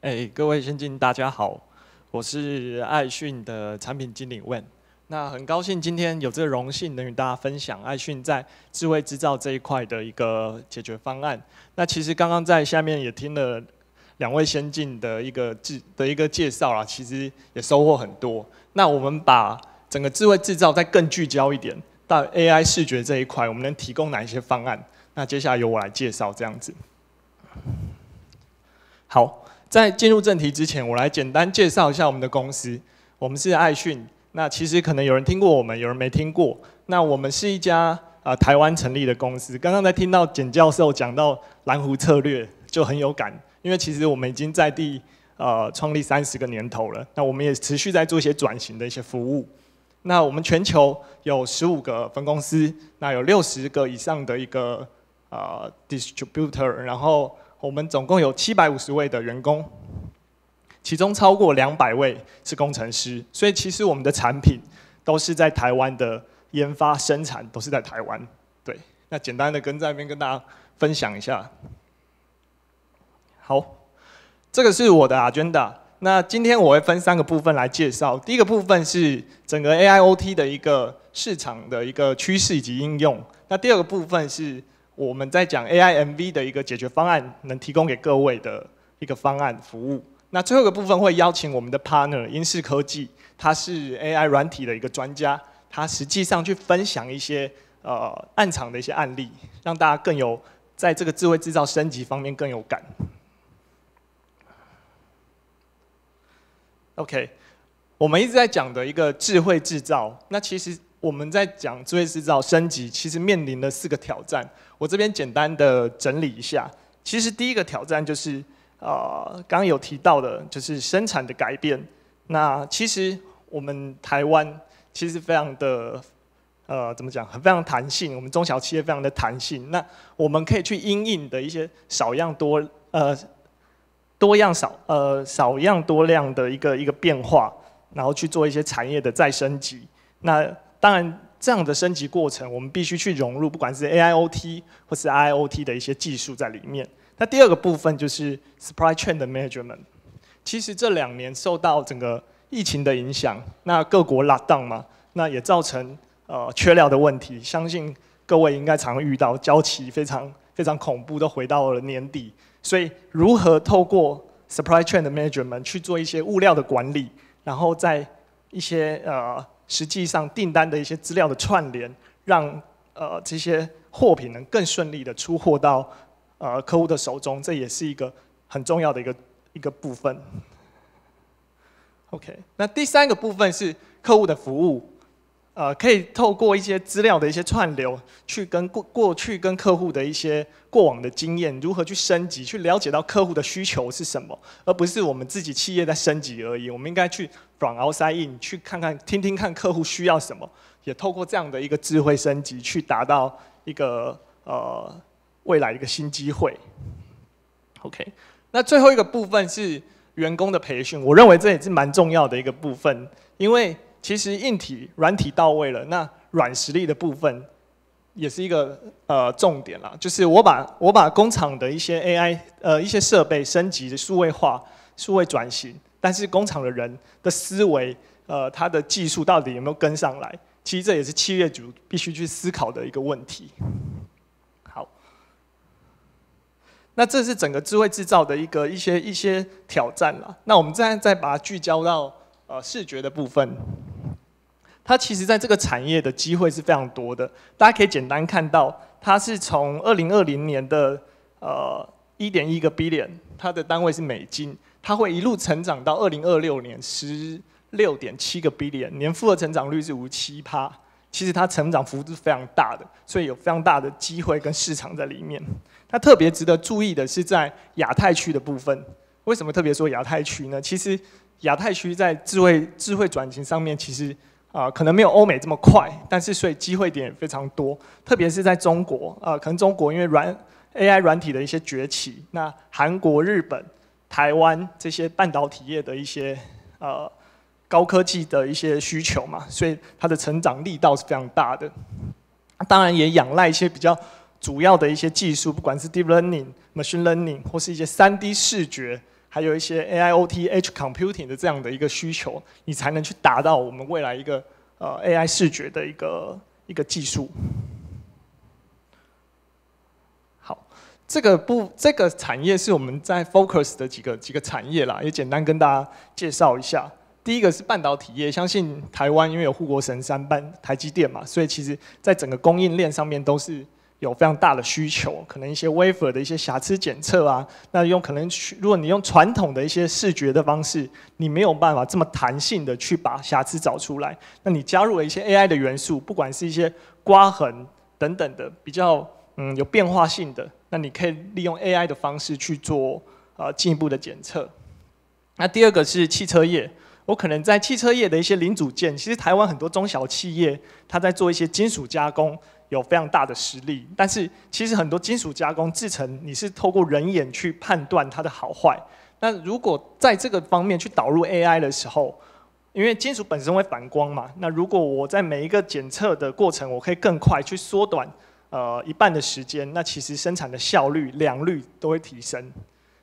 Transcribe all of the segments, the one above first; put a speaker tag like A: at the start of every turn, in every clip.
A: 哎，各位先进，大家好，我是爱讯的产品经理 w n 那很高兴今天有这个荣幸能与大家分享爱讯在智慧制造这一块的一个解决方案。那其实刚刚在下面也听了两位先进的一个智的一个介绍啦，其实也收获很多。那我们把整个智慧制造再更聚焦一点到 AI 视觉这一块，我们能提供哪一些方案？那接下来由我来介绍这样子。好。在进入正题之前，我来简单介绍一下我们的公司。我们是爱讯。那其实可能有人听过我们，有人没听过。那我们是一家呃台湾成立的公司。刚刚在听到简教授讲到蓝湖策略，就很有感，因为其实我们已经在地呃创立三十个年头了。那我们也持续在做一些转型的一些服务。那我们全球有十五个分公司，那有六十个以上的一个呃 distributor，然后。我们总共有七百五十位的员工，其中超过两百位是工程师，所以其实我们的产品都是在台湾的研发、生产都是在台湾。对，那简单的跟那边跟大家分享一下。好，这个是我的 Agenda。那今天我会分三个部分来介绍，第一个部分是整个 AIoT 的一个市场的一个趋势以及应用。那第二个部分是。我们在讲 AI MV 的一个解决方案，能提供给各位的一个方案服务。那最后一个部分会邀请我们的 partner 英视科技，他是 AI 软体的一个专家，他实际上去分享一些呃暗藏的一些案例，让大家更有在这个智慧制造升级方面更有感。OK，我们一直在讲的一个智慧制造，那其实我们在讲智慧制造升级，其实面临的四个挑战。我这边简单的整理一下，其实第一个挑战就是，呃，刚刚有提到的，就是生产的改变。那其实我们台湾其实非常的，呃，怎么讲，很非常弹性。我们中小企业非常的弹性。那我们可以去因应的一些少样多，呃，多样少，呃，少样多量的一个一个变化，然后去做一些产业的再升级。那当然。这样的升级过程，我们必须去融入，不管是 AIoT 或是 IoT 的一些技术在里面。那第二个部分就是 Supply Chain 的 Management。其实这两年受到整个疫情的影响，那各国拉档嘛，那也造成呃缺料的问题。相信各位应该常遇到交期非常非常恐怖，都回到了年底。所以如何透过 Supply Chain 的 Management 去做一些物料的管理，然后在一些呃。实际上，订单的一些资料的串联，让呃这些货品能更顺利的出货到呃客户的手中，这也是一个很重要的一个一个部分。OK，那第三个部分是客户的服务。呃，可以透过一些资料的一些串流，去跟过过去跟客户的一些过往的经验，如何去升级，去了解到客户的需求是什么，而不是我们自己企业在升级而已。我们应该去软 e 塞硬，去看看、听听看客户需要什么，也透过这样的一个智慧升级，去达到一个呃未来一个新机会。OK，那最后一个部分是员工的培训，我认为这也是蛮重要的一个部分，因为。其实硬体、软体到位了，那软实力的部分也是一个呃重点啦。就是我把我把工厂的一些 AI 呃一些设备升级、数位化、数位转型，但是工厂的人的思维呃他的技术到底有没有跟上来？其实这也是企业主必须去思考的一个问题。好，那这是整个智慧制造的一个一些一些挑战啦。那我们再再把它聚焦到呃视觉的部分。它其实在这个产业的机会是非常多的，大家可以简单看到，它是从二零二零年的呃一点一个 billion，它的单位是美金，它会一路成长到二零二六年十六点七个 billion，年复合成长率是五七趴，其实它成长幅度是非常大的，所以有非常大的机会跟市场在里面。它特别值得注意的是在亚太区的部分，为什么特别说亚太区呢？其实亚太区在智慧智慧转型上面其实。啊，可能没有欧美这么快，但是所以机会点也非常多，特别是在中国。呃，可能中国因为软 AI 软体的一些崛起，那韩国、日本、台湾这些半导体业的一些呃高科技的一些需求嘛，所以它的成长力道是非常大的。当然也仰赖一些比较主要的一些技术，不管是 Deep Learning、Machine Learning 或是一些 3D 视觉。还有一些 AIoT H computing 的这样的一个需求，你才能去达到我们未来一个呃 AI 视觉的一个一个技术。好，这个不这个产业是我们在 focus 的几个几个产业啦，也简单跟大家介绍一下。第一个是半导体业，相信台湾因为有护国神山半台积电嘛，所以其实在整个供应链上面都是。有非常大的需求，可能一些 wafer 的一些瑕疵检测啊，那用可能如果你用传统的一些视觉的方式，你没有办法这么弹性的去把瑕疵找出来。那你加入了一些 AI 的元素，不管是一些刮痕等等的比较嗯有变化性的，那你可以利用 AI 的方式去做呃进一步的检测。那第二个是汽车业，我可能在汽车业的一些零组件，其实台湾很多中小企业，它在做一些金属加工。有非常大的实力，但是其实很多金属加工制成，你是透过人眼去判断它的好坏。那如果在这个方面去导入 AI 的时候，因为金属本身会反光嘛，那如果我在每一个检测的过程，我可以更快去缩短呃一半的时间，那其实生产的效率良率都会提升。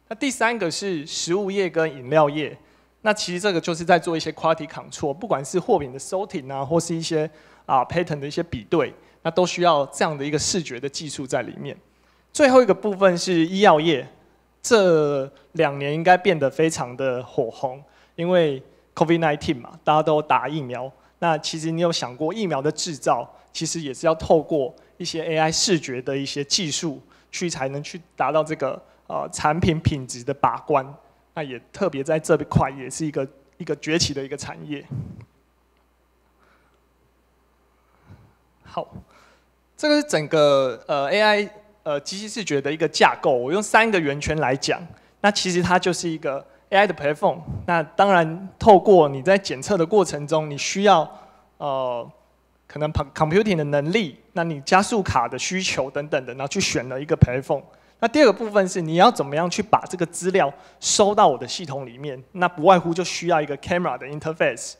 A: 那第三个是食物业跟饮料业，那其实这个就是在做一些 quality control，不管是货品的 sorting 啊，或是一些啊 pattern 的一些比对。那都需要这样的一个视觉的技术在里面。最后一个部分是医药业，这两年应该变得非常的火红，因为 COVID-19 嘛，大家都打疫苗。那其实你有想过，疫苗的制造其实也是要透过一些 AI 视觉的一些技术去才能去达到这个呃产品品质的把关。那也特别在这块也是一个一个崛起的一个产业。好。这个是整个呃 AI 呃机器视觉的一个架构。我用三个圆圈来讲，那其实它就是一个 AI 的 platform。那当然，透过你在检测的过程中，你需要呃可能 computing 的能力，那你加速卡的需求等等的，然后去选了一个 platform。那第二个部分是你要怎么样去把这个资料收到我的系统里面？那不外乎就需要一个 camera 的 interface。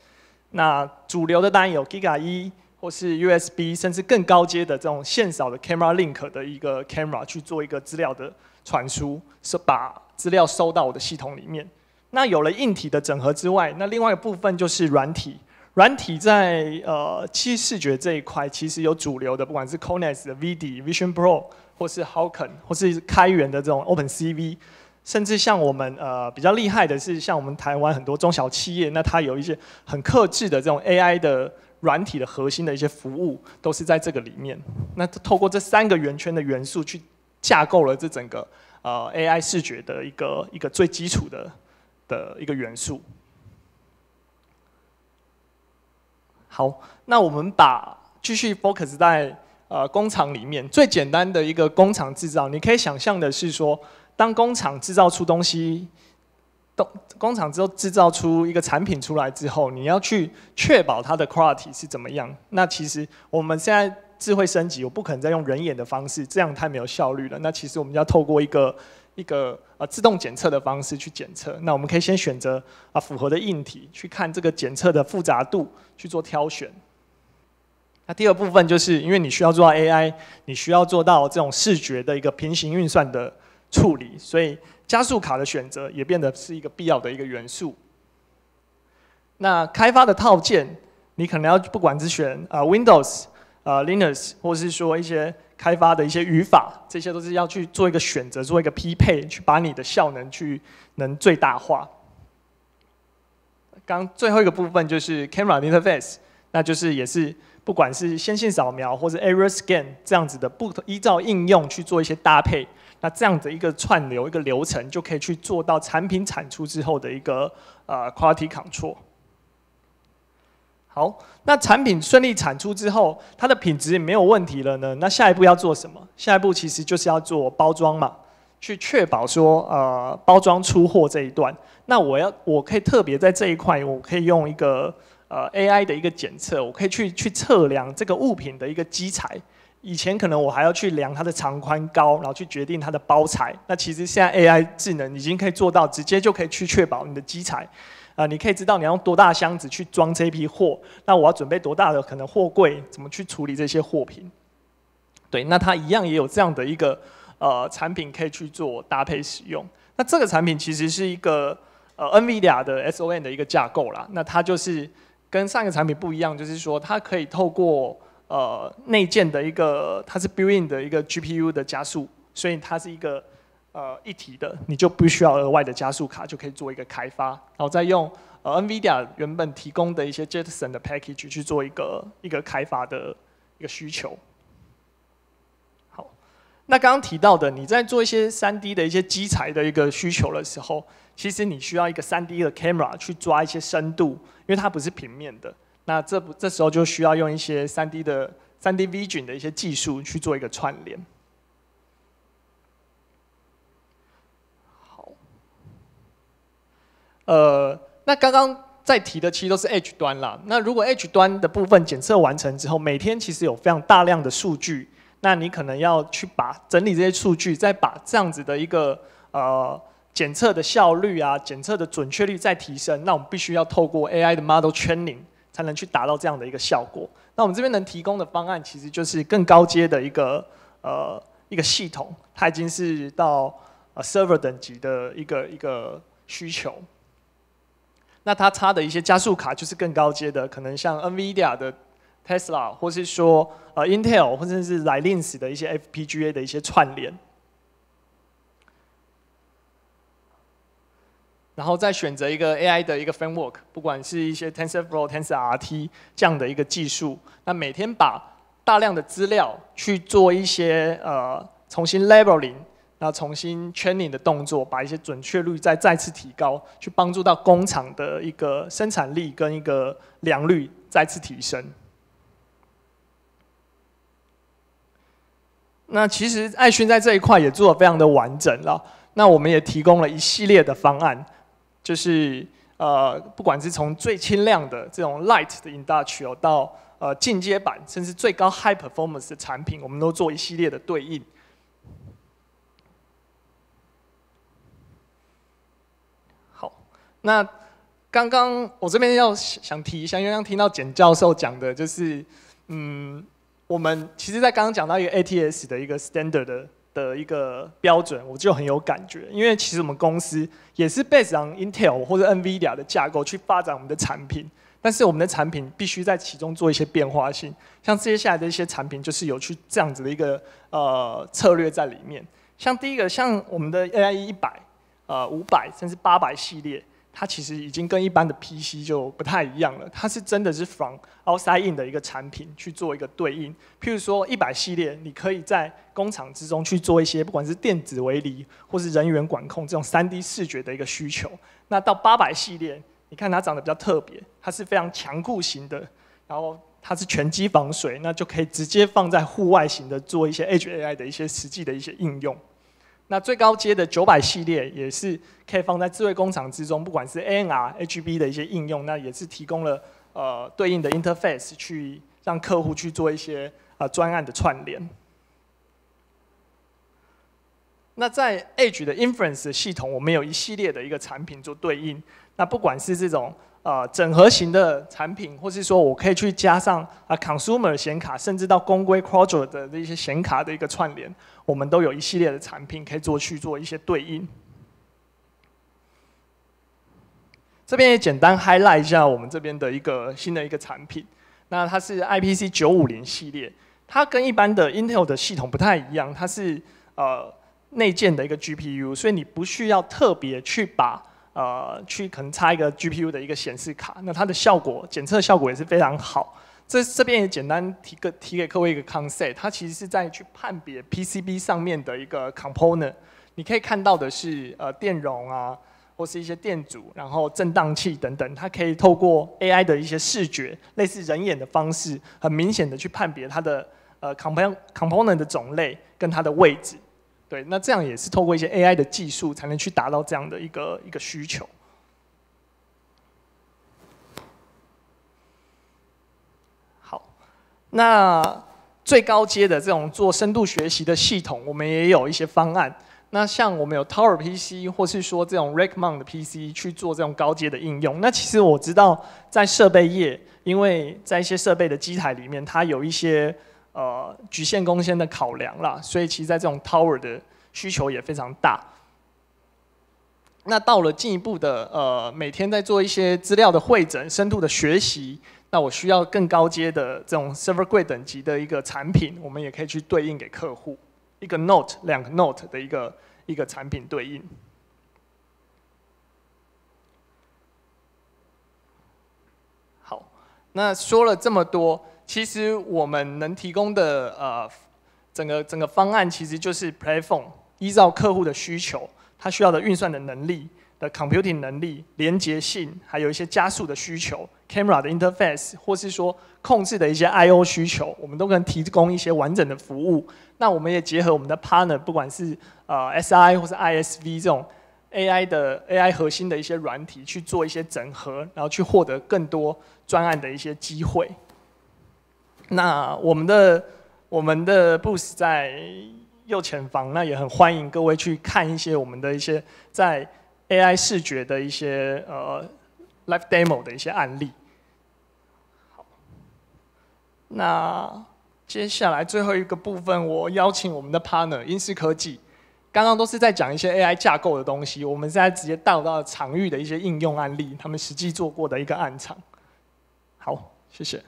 A: 那主流的当然有 Giga 一。或是 USB，甚至更高阶的这种线少的 Camera Link 的一个 Camera 去做一个资料的传输，是把资料收到我的系统里面。那有了硬体的整合之外，那另外一个部分就是软体。软体在呃，七视觉这一块其实有主流的，不管是 Conex 的 v d Vision Pro，或是 h a w c e n 或是开源的这种 OpenCV，甚至像我们呃比较厉害的是像我们台湾很多中小企业，那它有一些很克制的这种 AI 的。软体的核心的一些服务都是在这个里面。那透过这三个圆圈的元素，去架构了这整个呃 AI 视觉的一个一个最基础的的一个元素。好，那我们把继续 focus 在呃工厂里面最简单的一个工厂制造，你可以想象的是说，当工厂制造出东西。动工厂之后制造出一个产品出来之后，你要去确保它的 quality 是怎么样。那其实我们现在智慧升级，我不可能再用人眼的方式，这样太没有效率了。那其实我们要透过一个一个呃自动检测的方式去检测。那我们可以先选择啊符合的硬体，去看这个检测的复杂度去做挑选。那第二部分就是因为你需要做到 AI，你需要做到这种视觉的一个平行运算的。处理，所以加速卡的选择也变得是一个必要的一个元素。那开发的套件，你可能要不管是选啊 Windows、呃 Linux，或是说一些开发的一些语法，这些都是要去做一个选择，做一个匹配，去把你的效能去能最大化。刚最后一个部分就是 Camera Interface，那就是也是不管是线性扫描或者 Area Scan 这样子的不同，依照应用去做一些搭配。那这样的一个串流，一个流程，就可以去做到产品产出之后的一个呃 quality control。好，那产品顺利产出之后，它的品质没有问题了呢，那下一步要做什么？下一步其实就是要做包装嘛，去确保说呃包装出货这一段。那我要，我可以特别在这一块，我可以用一个呃 AI 的一个检测，我可以去去测量这个物品的一个基材。以前可能我还要去量它的长宽高，然后去决定它的包材。那其实现在 AI 智能已经可以做到，直接就可以去确保你的基材。啊，你可以知道你要用多大箱子去装这批货，那我要准备多大的可能货柜，怎么去处理这些货品。对，那它一样也有这样的一个呃产品可以去做搭配使用。那这个产品其实是一个呃 NVIDIA 的 s o n 的一个架构啦，那它就是跟上一个产品不一样，就是说它可以透过。呃，内建的一个，它是 built-in 的一个 GPU 的加速，所以它是一个呃一体的，你就不需要额外的加速卡就可以做一个开发，然后再用呃 NVIDIA 原本提供的一些 Jetson 的 package 去做一个一个开发的一个需求。好，那刚刚提到的，你在做一些三 D 的一些基材的一个需求的时候，其实你需要一个三 D 的 camera 去抓一些深度，因为它不是平面的。那这不这时候就需要用一些三 D 的三 D vision 的一些技术去做一个串联。好，呃，那刚刚在提的其实都是 H 端啦。那如果 H 端的部分检测完成之后，每天其实有非常大量的数据，那你可能要去把整理这些数据，再把这样子的一个呃检测的效率啊，检测的准确率再提升。那我们必须要透过 AI 的 model training。才能去达到这样的一个效果。那我们这边能提供的方案，其实就是更高阶的一个呃一个系统，它已经是到呃 server 等级的一个一个需求。那它插的一些加速卡，就是更高阶的，可能像 NVIDIA 的 Tesla，或是说呃 Intel，或者是 l i t i 的一些 FPGA 的一些串联。然后再选择一个 AI 的一个 framework，不管是一些 TensorFlow、TensorRT 这样的一个技术，那每天把大量的资料去做一些呃重新 labeling，然后重新 training 的动作，把一些准确率再再次提高，去帮助到工厂的一个生产力跟一个良率再次提升。那其实爱讯在这一块也做得非常的完整了，那我们也提供了一系列的方案。就是呃，不管是从最轻量的这种 Light 的 InTouch 哦，到呃进阶版，甚至最高 High Performance 的产品，我们都做一系列的对应。好，那刚刚我这边要想提一下，刚刚听到简教授讲的就是，嗯，我们其实，在刚刚讲到一个 ATS 的一个 Standard 的。的一个标准，我就很有感觉，因为其实我们公司也是 on Intel 或者 NVIDIA 的架构去发展我们的产品，但是我们的产品必须在其中做一些变化性，像接下来的一些产品就是有去这样子的一个呃策略在里面，像第一个像我们的 AI 一百、呃五百甚至八百系列。它其实已经跟一般的 PC 就不太一样了，它是真的是仿 outside in 的一个产品去做一个对应。譬如说一百系列，你可以在工厂之中去做一些不管是电子围篱或是人员管控这种 3D 视觉的一个需求。那到八百系列，你看它长得比较特别，它是非常强固型的，然后它是全机防水，那就可以直接放在户外型的做一些 HAI 的一些实际的一些应用。那最高阶的九百系列也是可以放在智慧工厂之中，不管是 a r HB 的一些应用，那也是提供了呃对应的 interface 去让客户去做一些呃专案的串联。那在 Edge 的 Inference 系统，我们有一系列的一个产品做对应，那不管是这种。呃，整合型的产品，或是说我可以去加上啊，consumer 显卡，甚至到公规 c r o d u r e 的那些显卡的一个串联，我们都有一系列的产品可以做去做一些对应。这边也简单 highlight 一下我们这边的一个新的一个产品，那它是 IPC 九五零系列，它跟一般的 Intel 的系统不太一样，它是呃内建的一个 GPU，所以你不需要特别去把。呃，去可能插一个 GPU 的一个显示卡，那它的效果检测效果也是非常好。这这边也简单提个提给各位一个 concept，它其实是在去判别 PCB 上面的一个 component。你可以看到的是呃电容啊，或是一些电阻，然后振荡器等等。它可以透过 AI 的一些视觉，类似人眼的方式，很明显的去判别它的呃 component component 的种类跟它的位置。对，那这样也是透过一些 AI 的技术，才能去达到这样的一个一个需求。好，那最高阶的这种做深度学习的系统，我们也有一些方案。那像我们有 Tower PC，或是说这种 r a c k Mount 的 PC 去做这种高阶的应用。那其实我知道，在设备业，因为在一些设备的机台里面，它有一些。呃，局限工先的考量啦，所以其实，在这种 tower 的需求也非常大。那到了进一步的呃，每天在做一些资料的会诊、深度的学习，那我需要更高阶的这种 server 级等级的一个产品，我们也可以去对应给客户一个 Note、两个 Note 的一个一个产品对应。那说了这么多，其实我们能提供的呃，整个整个方案其实就是 platform。依照客户的需求，他需要的运算的能力、的 computing 能力、连接性，还有一些加速的需求、camera 的 interface，或是说控制的一些 I/O 需求，我们都能提供一些完整的服务。那我们也结合我们的 partner，不管是呃 SI 或是 ISV 这种。AI 的 AI 核心的一些软体去做一些整合，然后去获得更多专案的一些机会。那我们的我们的 Booth 在右前方，那也很欢迎各位去看一些我们的一些在 AI 视觉的一些呃 Live Demo 的一些案例。好，那接下来最后一个部分，我邀请我们的 Partner 英视科技。刚刚都是在讲一些 AI 架构的东西，我们现在直接到到场域的一些应用案例，他们实际做过的一个案场。好，谢谢。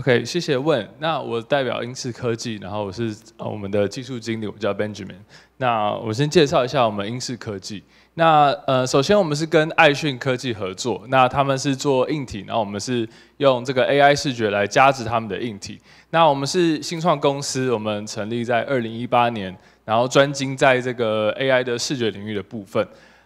B: OK，谢谢问。那我代表英式科技，然后我是呃我们的技术经理，我叫 Benjamin。那我先介绍一下我们英式科技。那呃，首先我们是跟爱讯科技合作，那他们是做硬体，然后我们是用这个 AI 视觉来加持他们的硬体。那我们是新创公司，我们成立在二零一八年，然后专精在这个 AI 的视觉领域的部分。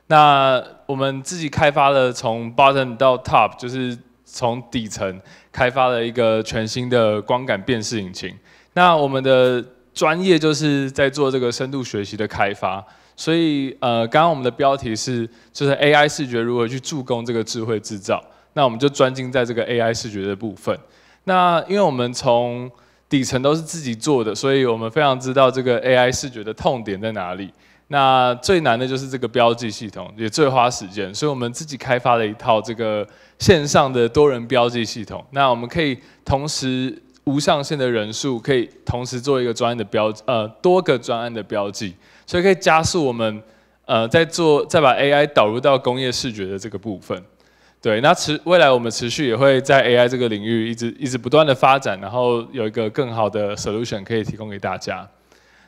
B: 那我们自己开发了从 bottom 到 top，就是。从底层开发了一个全新的光感辨识引擎。那我们的专业就是在做这个深度学习的开发，所以呃，刚刚我们的标题是就是 AI 视觉如何去助攻这个智慧制造。那我们就专精在这个 AI 视觉的部分。那因为我们从底层都是自己做的，所以我们非常知道这个 AI 视觉的痛点在哪里。那最难的就是这个标记系统，也最花时间，所以我们自己开发了一套这个线上的多人标记系统。那我们可以同时无上限的人数，可以同时做一个专案的标，呃，多个专案的标记，所以可以加速我们，呃，在做，再把 AI 导入到工业视觉的这个部分。对，那持未来我们持续也会在 AI 这个领域一直一直不断的发展，然后有一个更好的 solution 可以提供给大家。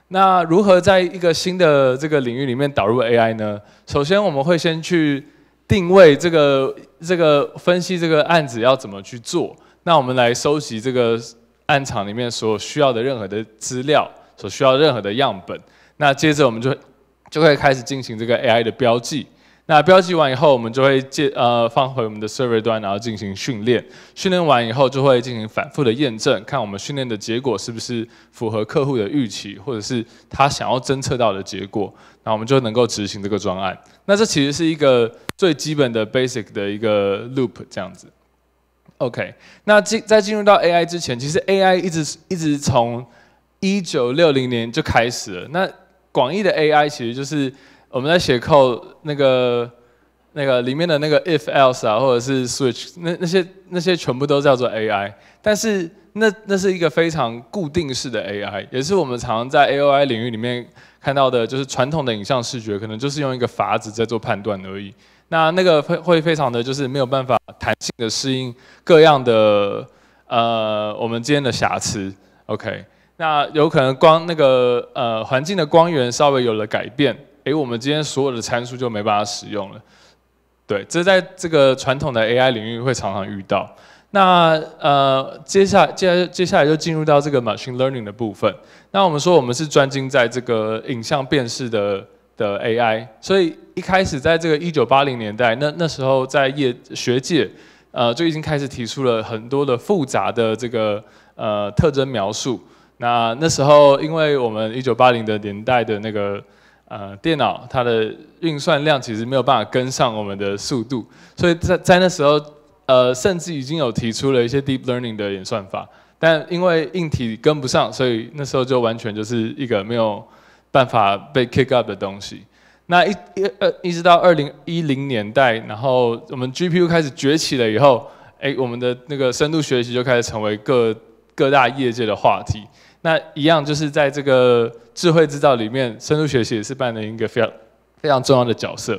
B: 那如何在一个新的这个领域里面导入 AI 呢？首先，我们会先去定位这个这个分析这个案子要怎么去做。那我们来收集这个案场里面所需要的任何的资料，所需要任何的样本。那接着我们就就会开始进行这个 AI 的标记。那标记完以后，我们就会借呃放回我们的 server 端，然后进行训练。训练完以后，就会进行反复的验证，看我们训练的结果是不是符合客户的预期，或者是他想要侦测到的结果。那我们就能够执行这个专案。那这其实是一个最基本的 basic 的一个 loop 这样子。OK，那进在进入到 AI 之前，其实 AI 一直一直从1960年就开始了。那广义的 AI 其实就是。我们在写 code，那个、那个里面的那个 if else 啊，或者是 switch，那那些那些全部都叫做 AI，但是那那是一个非常固定式的 AI，也是我们常在 AI 领域里面看到的，就是传统的影像视觉可能就是用一个法子在做判断而已。那那个会会非常的就是没有办法弹性的适应各样的呃我们今天的瑕疵。OK，那有可能光那个呃环境的光源稍微有了改变。哎，我们今天所有的参数就没办法使用了。对，这在这个传统的 AI 领域会常常遇到。那呃，接下来，接接下来就进入到这个 machine learning 的部分。那我们说我们是专精在这个影像辨识的的 AI。所以一开始在这个一九八零年代，那那时候在业学界，呃，就已经开始提出了很多的复杂的这个呃特征描述。那那时候，因为我们一九八零的年代的那个。呃，电脑它的运算量其实没有办法跟上我们的速度，所以在在那时候，呃，甚至已经有提出了一些 deep learning 的演算法，但因为硬体跟不上，所以那时候就完全就是一个没有办法被 kick up 的东西。那一一呃，一直到二零一零年代，然后我们 GPU 开始崛起了以后，哎，我们的那个深度学习就开始成为各各大业界的话题，那一样就是在这个智慧制造里面，深度学习也是扮演一个非常非常重要的角色。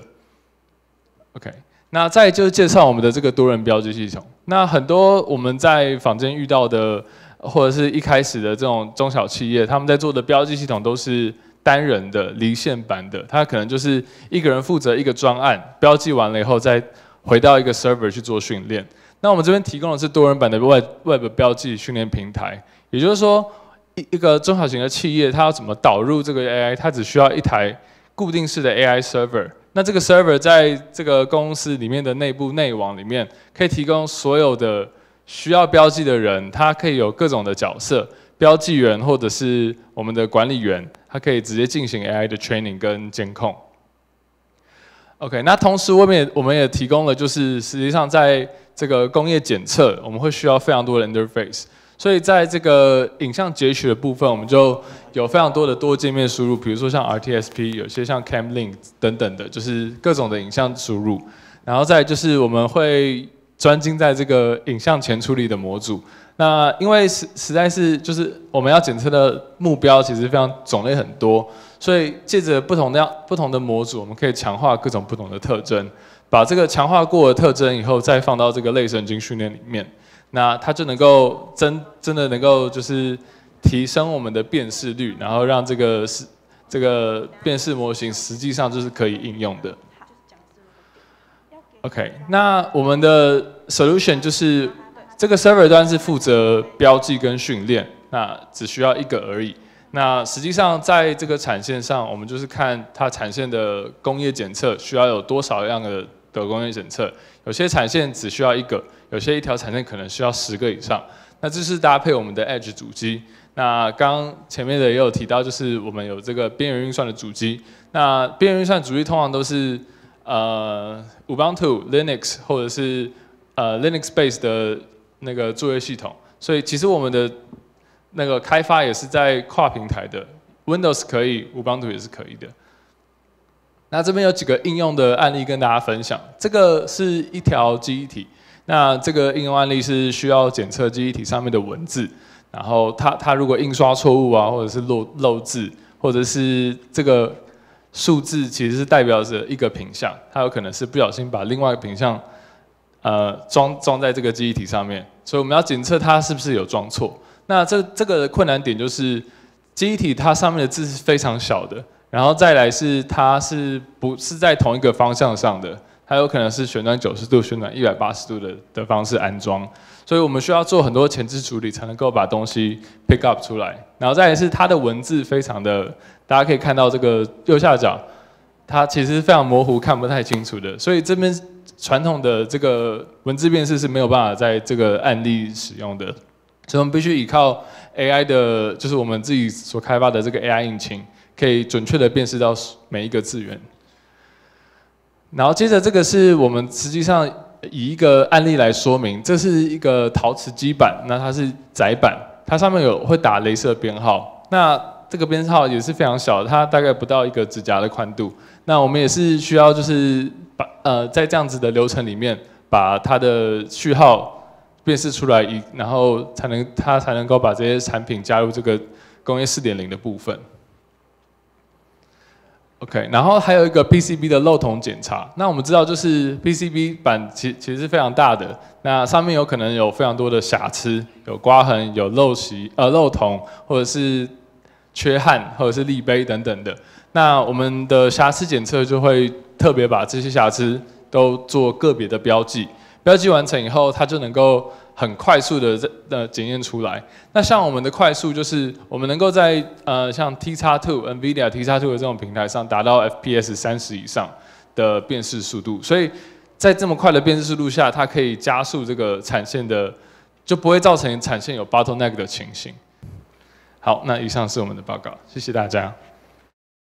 B: OK，那再就是介绍我们的这个多人标记系统。那很多我们在坊间遇到的，或者是一开始的这种中小企业，他们在做的标记系统都是单人的离线版的，他可能就是一个人负责一个专案，标记完了以后再回到一个 server 去做训练。那我们这边提供的是多人版的 Web Web 标记训练平台，也就是说，一一个中小型的企业，它要怎么导入这个 AI，它只需要一台固定式的 AI server。那这个 server 在这个公司里面的内部内网里面，可以提供所有的需要标记的人，他可以有各种的角色，标记员或者是我们的管理员，他可以直接进行 AI 的 training 跟监控。OK，那同时我们也我们也提供了，就是实际上在这个工业检测，我们会需要非常多的 interface，所以在这个影像截取的部分，我们就有非常多的多界面输入，比如说像 RTSP，有些像 Cam Link 等等的，就是各种的影像输入。然后再就是我们会专精在这个影像前处理的模组。那因为实实在是就是我们要检测的目标其实非常种类很多。所以借着不同的不同的模组，我们可以强化各种不同的特征，把这个强化过的特征以后再放到这个类神经训练里面，那它就能够真真的能够就是提升我们的辨识率，然后让这个是这个辨识模型实际上就是可以应用的。OK，那我们的 solution 就是这个 server 端是负责标记跟训练，那只需要一个而已。那实际上，在这个产线上，我们就是看它产线的工业检测需要有多少样的的工业检测。有些产线只需要一个，有些一条产线可能需要十个以上。那这是搭配我们的 Edge 主机。那刚前面的也有提到，就是我们有这个边缘运算的主机。那边缘运算主机通常都是呃 Ubuntu、Linux 或者是呃 Linux base 的那个作业系统。所以其实我们的。那个开发也是在跨平台的，Windows 可以，Ubuntu 也是可以的。那这边有几个应用的案例跟大家分享。这个是一条记忆体，那这个应用案例是需要检测记忆体上面的文字，然后它它如果印刷错误啊，或者是漏漏字，或者是这个数字其实是代表着一个品相，它有可能是不小心把另外一个品相呃，装装在这个记忆体上面，所以我们要检测它是不是有装错。那这这个困难点就是，机体它上面的字是非常小的，然后再来是它是不是在同一个方向上的，它有可能是旋转九十度、旋转一百八十度的的方式安装，所以我们需要做很多前置处理才能够把东西 pick up 出来，然后再来是它的文字非常的，大家可以看到这个右下角，它其实非常模糊，看不太清楚的，所以这边传统的这个文字辨识是没有办法在这个案例使用的。所以我们必须依靠 AI 的，就是我们自己所开发的这个 AI 引擎，可以准确的辨识到每一个字源。然后接着这个是我们实际上以一个案例来说明，这是一个陶瓷基板，那它是窄板，它上面有会打镭射编号，那这个编号也是非常小，它大概不到一个指甲的宽度。那我们也是需要就是把呃在这样子的流程里面把它的序号。辨识出来，一，然后才能，它才能够把这些产品加入这个工业四点零的部分。OK，然后还有一个 PCB 的漏铜检查。那我们知道，就是 PCB 板其其实是非常大的，那上面有可能有非常多的瑕疵，有刮痕、有漏锡、呃漏铜，或者是缺焊，或者是立杯等等的。那我们的瑕疵检测就会特别把这些瑕疵都做个别的标记。标记完成以后，它就能够很快速的呃检验出来。那像我们的快速，就是我们能够在呃像 T 叉 Two、NVIDIA T 叉 Two 的这种平台上达到 FPS 三十以上的辨识速度。所以在这么快的辨识速度下，它可以加速这个产线的，就不会造成产线有 b o t t l e neck 的情形。好，那以上是我们的报告，谢谢大家。